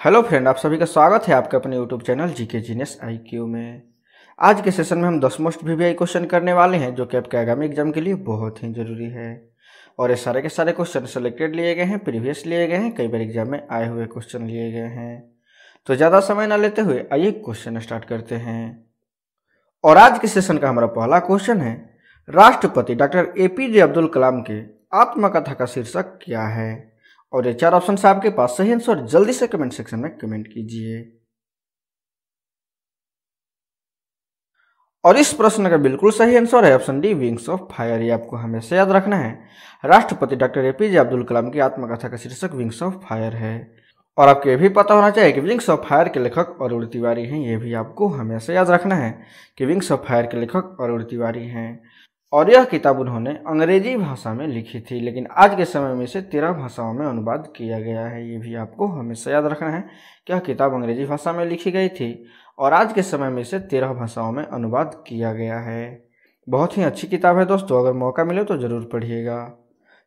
hello friend आप सभी का स्वागत है आपके अपने यूट्यूब चैनल जी के जीनेस आई क्यू में आज के सेशन में हम दस मोस्ट वी वी क्वेश्चन करने वाले हैं जो कि आपके आगामी एग्जाम के लिए बहुत ही ज़रूरी है और ये सारे के सारे क्वेश्चन सेलेक्टेड लिए गए हैं प्रीवियस लिए गए हैं कई बार एग्जाम में आए हुए क्वेश्चन लिए गए हैं तो ज़्यादा समय ना लेते हुए आइए क्वेश्चन स्टार्ट करते हैं और आज के सेशन का हमारा पहला क्वेश्चन है राष्ट्रपति doctor A P J Abdul Kalam के आत्मकथा का शीर्षक क्या है और ये चार ऑप्शन आपके पास सही आंसर जल्दी से कमेंट सेक्शन में कमेंट कीजिए और इस प्रश्न का बिल्कुल सही आंसर है option D wings of fire ये आपको हमेशा याद रखना है राष्ट्रपति डॉक्टर एपीजे अब्दुल कलाम की आत्मकथा का शीर्षक विंग्स ऑफ फायर है और आपको यह भी पता होना चाहिए कि विंग्स ऑफ फायर के लेखक अरुण तिवारी हैं ये भी आपको हमेशा याद रखना है कि विंग्स ऑफ फायर के लेखक अरुण तिवारी हैं और यह किताब उन्होंने अंग्रेजी भाषा में लिखी थी लेकिन आज के समय में इसे तेरह भाषाओं में अनुवाद किया गया है ये भी आपको हमेशा याद रखना है कि यह किताब अंग्रेजी भाषा में लिखी गई थी और आज के समय में इसे तेरह भाषाओं में अनुवाद किया गया है बहुत ही अच्छी किताब है दोस्तों अगर मौका मिले तो ज़रूर पढ़िएगा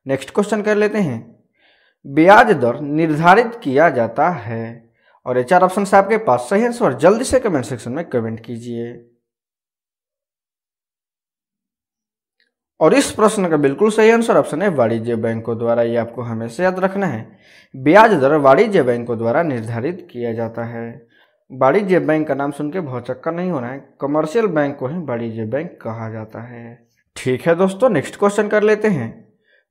नेक्स्ट क्वेश्चन कर लेते हैं ब्याज दर निर्धारित किया जाता है और एच आर ऑप्शन आपके पास सही आंसर जल्दी से कमेंट सेक्शन में कमेंट कीजिए और इस प्रश्न का बिल्कुल सही आंसर ऑप्शन है वाणिज्य बैंकों द्वारा ये आपको हमेशा याद रखना है ब्याज दर वाणिज्य बैंकों द्वारा निर्धारित किया जाता है वाणिज्य बैंक का नाम सुन के बहुत चक्कर नहीं होना है कमर्शियल बैंक को ही वाणिज्य बैंक कहा जाता है ठीक है दोस्तों नेक्स्ट क्वेश्चन कर लेते हैं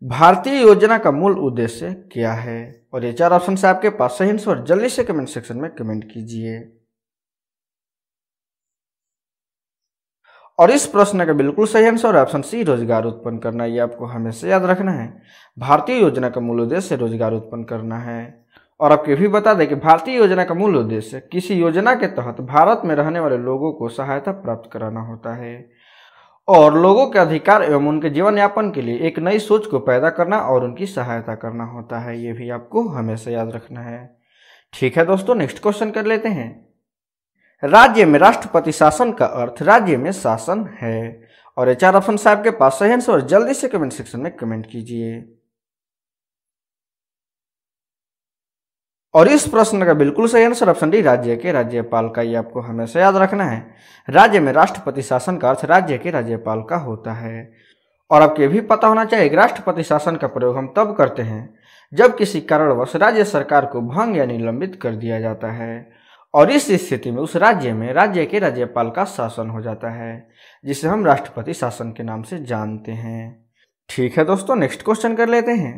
भारतीय योजना का मूल उद्देश्य क्या है और ये चार ऑप्शन से आपके पास सही आंसर जल्दी से कमेंट सेक्शन में कमेंट कीजिए और इस प्रश्न का बिल्कुल सही आंसर ऑप्शन सी रोजगार उत्पन्न करना ये आपको हमेशा याद रखना है भारतीय योजना का मूल उद्देश्य रोजगार उत्पन्न करना है और आपको भी बता दें कि भारतीय योजना का मूल उद्देश्य किसी योजना के तहत भारत में रहने वाले लोगों को सहायता प्राप्त कराना होता है और लोगों के अधिकार एवं उनके जीवन यापन के लिए एक नई सोच को पैदा करना और उनकी सहायता करना होता है ये भी आपको हमेशा याद रखना है ठीक है दोस्तों नेक्स्ट क्वेश्चन कर लेते हैं राज्य में राष्ट्रपति शासन का अर्थ राज्य में शासन है और एच आर अफन साहब के पास सही आंसर जल्दी से कमेंट सेक्शन में कमेंट कीजिए और इस प्रश्न का बिल्कुल सही आंसर ऑप्शन डी राज्य के राज्यपाल का ये आपको हमेशा याद रखना है राज्य में राष्ट्रपति शासन का अर्थ राज्य के राज्यपाल का होता है और आपको ये भी पता होना चाहिए कि राष्ट्रपति शासन का प्रयोग हम तब करते हैं जब किसी कारणवश राज्य सरकार को भंग या निलंबित कर दिया जाता है और इस स्थिति में उस राज्य में राज्य के राज्यपाल का शासन हो जाता है जिसे हम राष्ट्रपति शासन के नाम से जानते हैं ठीक है दोस्तों नेक्स्ट क्वेश्चन कर लेते हैं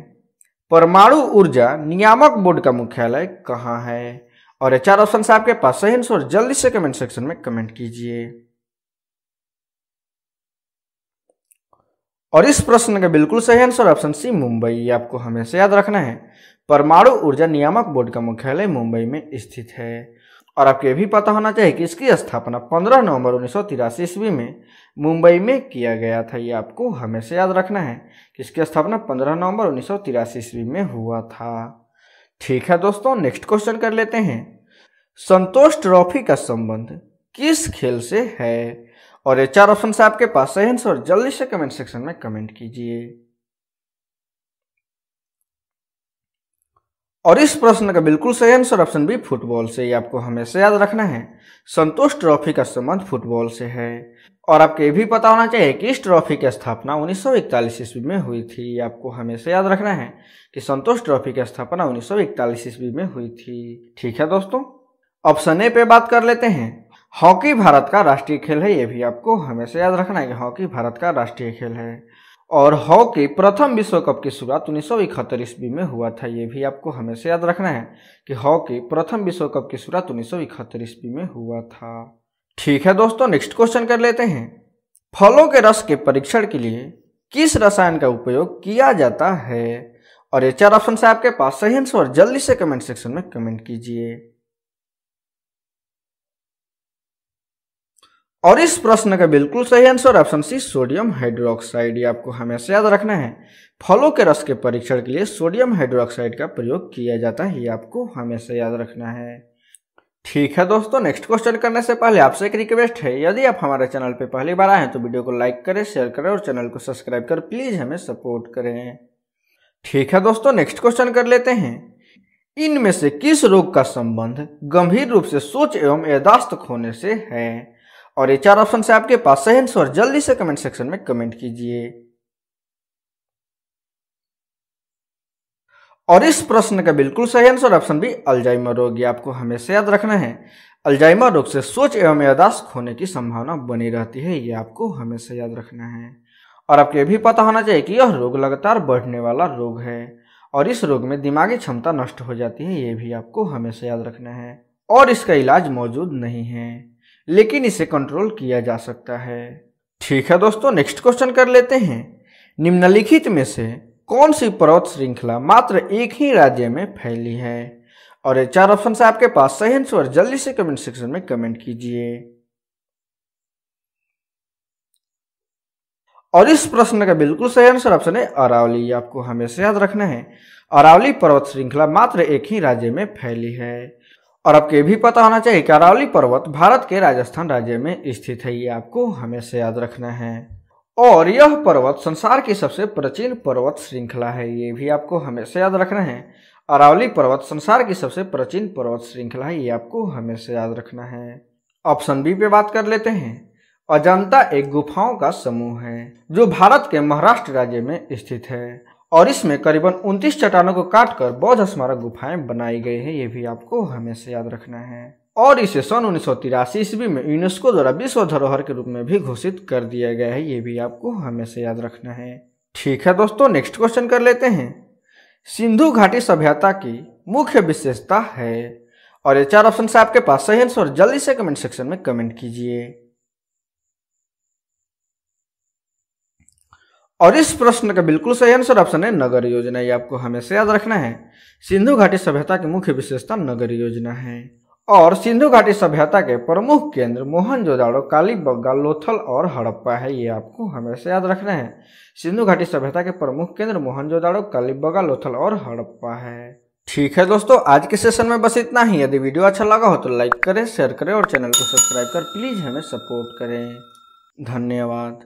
परमाणु ऊर्जा नियामक बोर्ड का मुख्यालय कहाँ है और ये चार ऑप्शन आपके पास सही आंसर जल्दी से कमेंट सेक्शन में कमेंट कीजिए और इस प्रश्न का बिल्कुल सही आंसर ऑप्शन सी मुंबई आपको हमेशा याद रखना है परमाणु ऊर्जा नियामक बोर्ड का मुख्यालय मुंबई में स्थित है और आपको यह भी पता होना चाहिए कि इसकी स्थापना 15 नवंबर उन्नीस ईस्वी में मुंबई में किया गया था ये आपको हमेशा याद रखना है कि इसकी स्थापना 15 नवंबर उन्नीस ईस्वी में हुआ था ठीक है दोस्तों नेक्स्ट क्वेश्चन कर लेते हैं संतोष ट्रॉफी का संबंध किस खेल से है और ये चार ऑप्शन आपके पास सही आंसर जल्दी से कमेंट सेक्शन में कमेंट कीजिए और इस प्रश्न का बिल्कुल सही आंसर ऑप्शन बी फुटबॉल से ही आपको हमेशा याद रखना है संतोष ट्रॉफी का संबंध फुटबॉल से है और आपको ये भी पता होना चाहिए कि इस ट्रॉफी की स्थापना 1941 ईस्वी में हुई थी आपको हमेशा याद रखना है कि संतोष ट्रॉफी की स्थापना 1941 ईस्वी में हुई थी ठीक है दोस्तों ऑप्शन ए पे बात कर लेते हैं हॉकी भारत का राष्ट्रीय खेल है ये भी आपको हमेशा याद रखना है कि हॉकी भारत का राष्ट्रीय खेल है और हॉकी प्रथम विश्व कप की शुरुआत उन्नीस सौ इकहत्तर ईस्वी में हुआ था ये भी आपको हमेशा याद रखना है कि हॉकी प्रथम विश्व कप की शुरुआत उन्नीस सौ इकहत्तर ईस्वी में हुआ था ठीक है दोस्तों नेक्स्ट क्वेश्चन कर लेते हैं फलों के रस के परीक्षण के लिए किस रसायन का उपयोग किया जाता है और ये चार ऑप्शन से आपके पास सही आंसर जल्दी से कमेंट सेक्शन में कमेंट कीजिए और इस प्रश्न का बिल्कुल सही answer option C sodium hydroxide ये आपको हमेशा याद रखना है फलों के रस के परीक्षण के लिए सोडियम हाइड्रोक्साइड का प्रयोग किया जाता है ये आपको हमेशा याद रखना है ठीक है दोस्तों नेक्स्ट क्वेश्चन करने से पहले आपसे एक रिक्वेस्ट है यदि आप हमारे चैनल पर पहली बार आए हैं तो वीडियो को लाइक करें शेयर करें और चैनल को सब्सक्राइब कर प्लीज़ हमें सपोर्ट करें ठीक है दोस्तों नेक्स्ट क्वेश्चन कर लेते हैं इनमें से किस रोग का संबंध गंभीर रूप से सोच एवं यादाश्त खोने से है और ये चार ऑप्शन से आपके पास सही आंसर जल्दी से कमेंट सेक्शन में कमेंट कीजिए और इस प्रश्न का बिल्कुल सही आंसर ऑप्शन भी अल्जाइमर रोग ये आपको हमेशा याद रखना है अल्जाइमर रोग से सोच एवं यादाश्त खोने की संभावना बनी रहती है ये आपको हमेशा याद रखना है और आपको यह भी पता होना चाहिए कि यह रोग लगातार बढ़ने वाला रोग है और इस रोग में दिमागी क्षमता नष्ट हो जाती है ये भी आपको हमेशा याद रखना है और इसका इलाज मौजूद नहीं है लेकिन इसे कंट्रोल किया जा सकता है ठीक है दोस्तों नेक्स्ट क्वेश्चन कर लेते हैं निम्नलिखित में से कौन सी पर्वत श्रृंखला मात्र एक ही राज्य में फैली है और ये चार ऑप्शन आपके पास सही आंसर जल्दी से कमेंट सेक्शन में कमेंट कीजिए और इस प्रश्न का बिल्कुल सही आंसर ऑप्शन है अरावली आपको हमेशा याद रखना है अरावली पर्वत श्रृंखला मात्र एक ही राज्य में फैली है और आपको ये भी पता होना चाहिए कि अरावली पर्वत भारत के राजस्थान राज्य में स्थित है ये आपको हमेशा याद रखना है और यह पर्वत संसार की सबसे प्राचीन पर्वत श्रृंखला है ये भी आपको हमेशा याद रखना है अरावली पर्वत संसार की सबसे प्राचीन पर्वत श्रृंखला है ये आपको हमेशा याद रखना है ऑप्शन बी पे बात कर लेते हैं अजंता एक गुफाओं का समूह है जो भारत के महाराष्ट्र राज्य में स्थित है और इसमें करीबन उनतीस चट्टानों को काटकर बौद्ध स्मारक गुफाएं बनाई गई हैं ये भी आपको हमेशा याद रखना है और इसे सन उन्नीस सौ तिरासी ईस्वी में यूनेस्को द्वारा विश्व धरोहर के रूप में भी घोषित कर दिया गया है ये भी आपको हमेशा याद रखना है ठीक है दोस्तों नेक्स्ट क्वेश्चन कर लेते हैं सिंधु घाटी सभ्यता की मुख्य विशेषता है और ये चार ऑप्शन से आपके पास सही आंसर जल्दी से कमेंट सेक्शन में कमेंट कीजिए और इस प्रश्न का बिल्कुल सही आंसर ऑप्शन है नगर योजना ये आपको हमेशा याद रखना है सिंधु घाटी सभ्यता की मुख्य विशेषता नगर योजना है और सिंधु घाटी सभ्यता के प्रमुख केंद्र मोहनजोदाड़ो बग्गा लोथल और हड़प्पा है ये आपको हमेशा याद रखना है सिंधु घाटी सभ्यता के प्रमुख केंद्र मोहनजोदाड़ो बग्गा लोथल और हड़प्पा है ठीक है दोस्तों आज के सेशन में बस इतना ही यदि वीडियो अच्छा लगा हो तो लाइक करें शेयर करें और चैनल को सब्सक्राइब कर प्लीज हमें सपोर्ट करें धन्यवाद